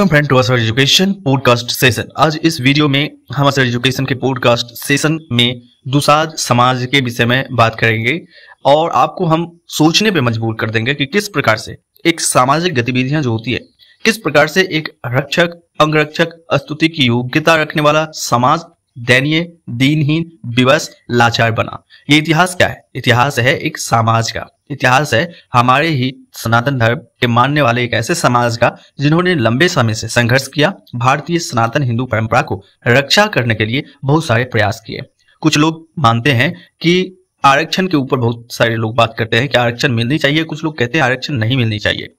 welcome friend to Asar education podcast session आज इस video में हम असर एजुकेशन के पॉडकास्ट सेशन में दुसाज समाज के विषय में बात करेंगे और आपको हम सोचने पर मजबूर कर देंगे कि किस प्रकार से एक सामाजिक गतिविधियां जो होती है किस प्रकार से एक रक्षक अंगरक्षक स्तुति की योग्यता रखने वाला समाज दैनीय दीनहीन विवश लाचार बना ये इतिहास क्या है इतिहास है एक समाज का इतिहास है हमारे ही सनातन धर्म के मानने वाले एक ऐसे समाज का जिन्होंने लंबे समय से संघर्ष किया भारतीय सनातन हिंदू परंपरा को रक्षा करने के लिए बहुत सारे प्रयास किए कुछ लोग मानते हैं कि आरक्षण के ऊपर बहुत सारे लोग बात करते हैं कि आरक्षण मिलनी चाहिए कुछ लोग कहते हैं आरक्षण नहीं मिलनी चाहिए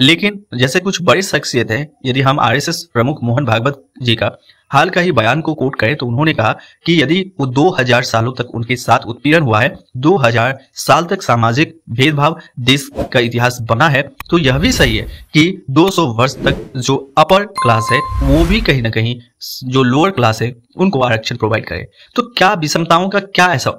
लेकिन जैसे कुछ बड़े शख्सियत हैं यदि हम आरएसएस प्रमुख मोहन भागवत जी का हाल का ही बयान को कोट करें तो उन्होंने कहा कि यदि वो 2000 सालों तक उनके साथ उत्पीड़न हुआ है 2000 साल तक सामाजिक भेदभाव देश का इतिहास बना है तो यह भी सही है कि 200 वर्ष तक जो अपर क्लास है वो भी कहीं ना कहीं जो लोअर क्लास है उनको आरक्षण प्रोवाइड करे तो क्या विषमताओं का क्या ऐसा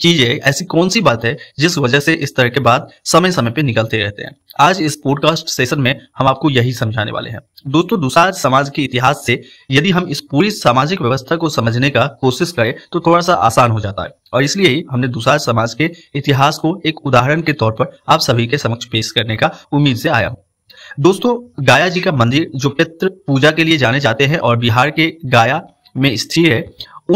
चीज है ऐसी कौन सी बात है जिस वजह से इस तरह के बाद समय समय पे निकलते रहते हैं आज इस पॉडकास्ट सेशन में हम आपको यही समझाने वाले हैं दोस्तों दूसरा समाज के इतिहास से यदि हम इस पूरी सामाजिक व्यवस्था को समझने का कोशिश करें तो थोड़ा सा आसान हो जाता है और इसलिए ही हमने दूसरा समाज के इतिहास को एक उदाहरण के तौर पर आप सभी के समक्ष पेश करने का उम्मीद से आया हूँ दोस्तों गाया जी का मंदिर जो पित्र पूजा के लिए जाने जाते हैं और बिहार के गाया में स्थित है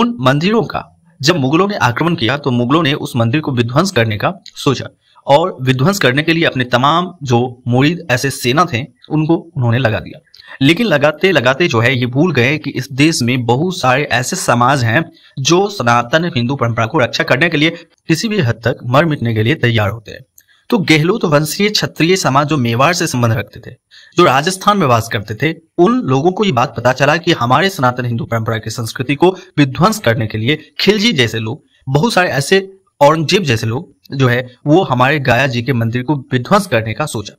उन मंदिरों का जब मुगलों ने आक्रमण किया तो मुगलों ने उस मंदिर को विध्वंस करने का सोचा और विध्वंस करने के लिए अपने तमाम जो मुरीद ऐसे सेना थे उनको उन्होंने लगा दिया लेकिन लगाते लगाते जो है ये भूल गए कि इस देश में बहुत सारे ऐसे समाज हैं जो सनातन हिंदू परंपरा को रक्षा करने के लिए किसी भी हद तक मर मिटने के लिए तैयार होते हैं तो गहलोत वंशीय क्षत्रिय समाज जो मेवाड़ से संबंध रखते थे जो राजस्थान में वास करते थे उन लोगों को ये बात पता चला कि हमारे सनातन हिंदू परंपरा की संस्कृति को विध्वंस करने के लिए खिलजी जैसे लोग बहुत सारे ऐसे औरंगजेब जैसे लोग जो है वो हमारे गाया जी के मंदिर को विध्वंस करने का सोचा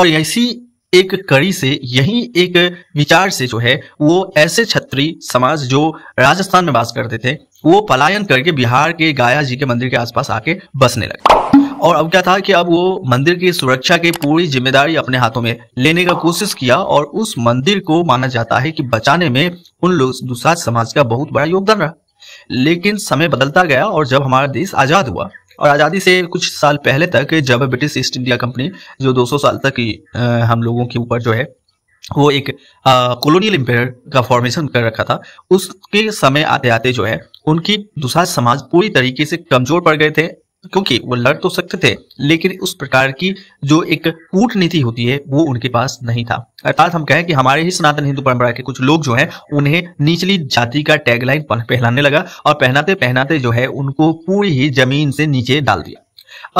और ऐसी एक कड़ी से यही एक विचार से जो है वो ऐसे छत्री समाज जो राजस्थान में वास करते थे वो पलायन करके बिहार के गाया जी के मंदिर के आसपास आके बसने लगे और अब क्या था कि अब वो मंदिर की सुरक्षा की पूरी जिम्मेदारी अपने हाथों में लेने का कोशिश किया और उस मंदिर को माना जाता है कि बचाने में उन लोग दुसाध समाज का बहुत बड़ा योगदान रहा लेकिन समय बदलता गया और जब हमारा देश आजाद हुआ और आज़ादी से कुछ साल पहले तक जब ब्रिटिश ईस्ट इंडिया कंपनी जो 200 साल तक हम लोगों के ऊपर जो है वो एक कॉलोनियल एम्पायर का फॉर्मेशन कर रखा था उसके समय आते आते जो है उनकी दुसाध समाज पूरी तरीके से कमजोर पड़ गए थे क्योंकि वो लड़ तो सकते थे लेकिन उस प्रकार की जो एक कूटनीति होती है वो उनके पास नहीं था अर्थात हम कहें कि हमारे ही सनातन हिंदू परंपरा के कुछ लोग जो हैं उन्हें निचली जाति का टैगलाइन पहनाने लगा और पहनाते पहनाते जो है उनको पूरी ही जमीन से नीचे डाल दिया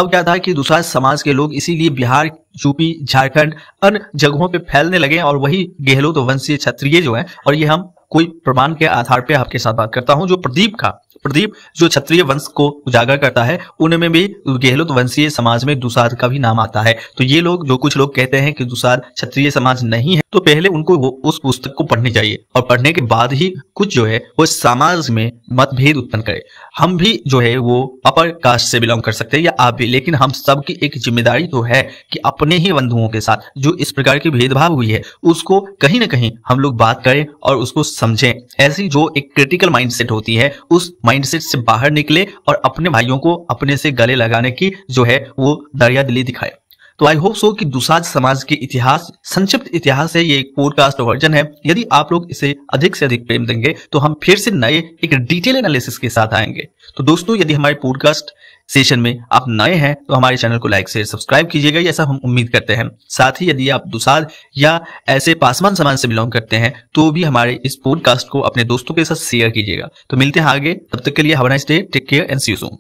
अब क्या था कि दूसरा समाज के लोग इसीलिए बिहार यूपी झारखंड अन्य जगहों पे फैलने लगे और वही गहलोत वंशीय क्षत्रिय जो है और ये हम कोई प्रमाण के आधार पे आपके साथ बात करता हूँ जो प्रदीप का प्रदीप जो क्षत्रिय वंश को उजागर करता है उनमें भी गहलोत वंशीय समाज में दुसार का भी नाम आता है तो ये लोग जो कुछ लोग कहते हैं कि दुसार क्षत्रिय समाज नहीं है तो पहले उनको वो उस पुस्तक को पढ़नी चाहिए और पढ़ने के बाद ही कुछ जो है वो समाज में मतभेद उत्पन्न करे हम भी जो है वो अपर कास्ट से बिलोंग कर सकते हैं या आप भी लेकिन हम सबकी एक जिम्मेदारी तो है कि अपने ही बंधुओं के साथ जो इस प्रकार की भेदभाव हुई है उसको कहीं ना कहीं हम लोग बात करें और उसको समझें ऐसी जो एक क्रिटिकल माइंडसेट होती है उस माइंड माइंडसेट से बाहर निकले और अपने भाइयों को अपने से गले लगाने की जो है वो दरिया दिली दिखाए तो आई होप सो कि दुसाज समाज के इतिहास संक्षिप्त इतिहास है ये एक पॉडकास्ट वर्जन है यदि आप लोग इसे अधिक से अधिक प्रेम देंगे तो हम फिर से नए एक डिटेल एनालिसिस के साथ आएंगे तो दोस्तों यदि हमारे पॉडकास्ट सेशन में आप नए हैं तो हमारे चैनल को लाइक शेयर सब्सक्राइब कीजिएगा ऐसा हम उम्मीद करते हैं साथ ही यदि आप दुसाद या ऐसे पासवान समाज से बिलोंग करते हैं तो भी हमारे इस पॉडकास्ट को अपने दोस्तों के साथ शेयर कीजिएगा तो मिलते हैं आगे तब तक के लिए have nice day take care and see you